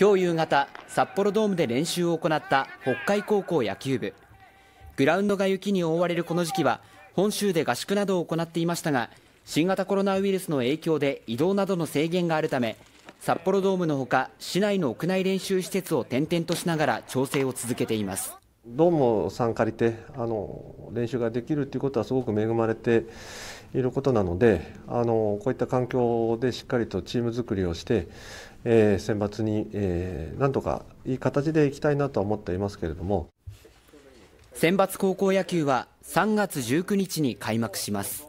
今日夕方札幌ドームで練習を行った北海高校野球部グラウンドが雪に覆われるこの時期は本州で合宿などを行っていましたが新型コロナウイルスの影響で移動などの制限があるため札幌ドームのほか市内の屋内練習施設を転々としながら調整を続けていますドームを3借りてあの練習ができるということはすごく恵まれていることなのであのこういった環境でしっかりとチーム作りをして、えー、選抜に、えー、なんとかいい形でいきたいなとは思っていますけれども選抜高校野球は3月19日に開幕します。